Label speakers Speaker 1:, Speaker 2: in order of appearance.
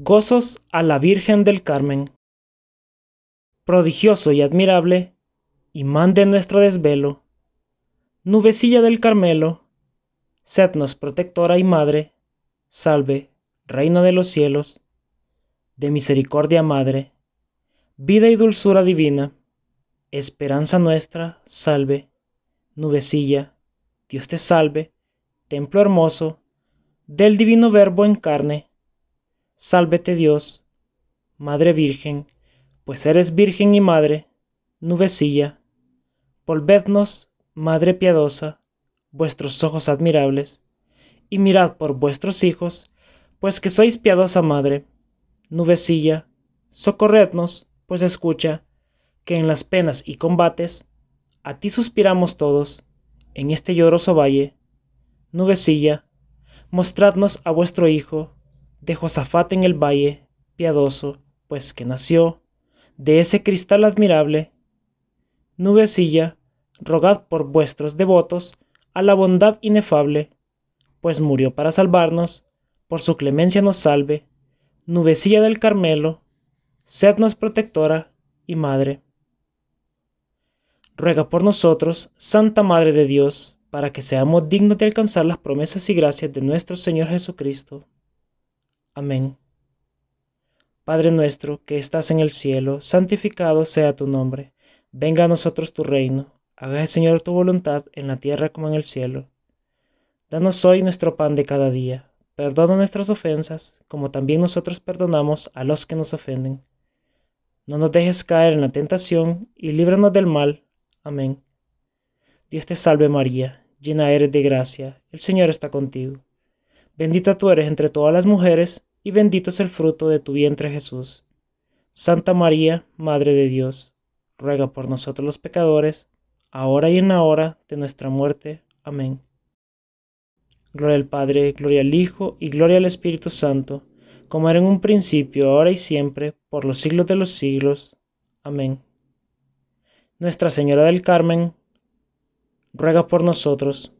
Speaker 1: Gozos a la Virgen del Carmen. Prodigioso y admirable, imán de nuestro desvelo, nubecilla del Carmelo, sednos protectora y madre, salve, reina de los cielos, de misericordia madre, vida y dulzura divina, esperanza nuestra, salve, nubecilla, Dios te salve, templo hermoso, del divino Verbo en carne, Sálvete Dios, Madre Virgen, pues eres Virgen y Madre, nubecilla, volvednos, Madre piadosa, vuestros ojos admirables, y mirad por vuestros hijos, pues que sois piadosa Madre, nubecilla, socorrednos, pues escucha, que en las penas y combates, a ti suspiramos todos, en este lloroso valle, nubecilla, mostradnos a vuestro Hijo, de Josafat en el valle, piadoso, pues que nació, de ese cristal admirable, nubecilla, rogad por vuestros devotos a la bondad inefable, pues murió para salvarnos, por su clemencia nos salve, nubecilla del Carmelo, sednos protectora y madre. Ruega por nosotros, Santa Madre de Dios, para que seamos dignos de alcanzar las promesas y gracias de nuestro Señor Jesucristo. Amén. Padre nuestro que estás en el cielo, santificado sea tu nombre. Venga a nosotros tu reino. Hágase, Señor, tu voluntad en la tierra como en el cielo. Danos hoy nuestro pan de cada día. Perdona nuestras ofensas, como también nosotros perdonamos a los que nos ofenden. No nos dejes caer en la tentación y líbranos del mal. Amén. Dios te salve María, llena eres de gracia, el Señor está contigo. Bendita tú eres entre todas las mujeres y bendito es el fruto de tu vientre Jesús. Santa María, Madre de Dios, ruega por nosotros los pecadores, ahora y en la hora de nuestra muerte. Amén. Gloria al Padre, gloria al Hijo y gloria al Espíritu Santo, como era en un principio, ahora y siempre, por los siglos de los siglos. Amén. Nuestra Señora del Carmen, ruega por nosotros.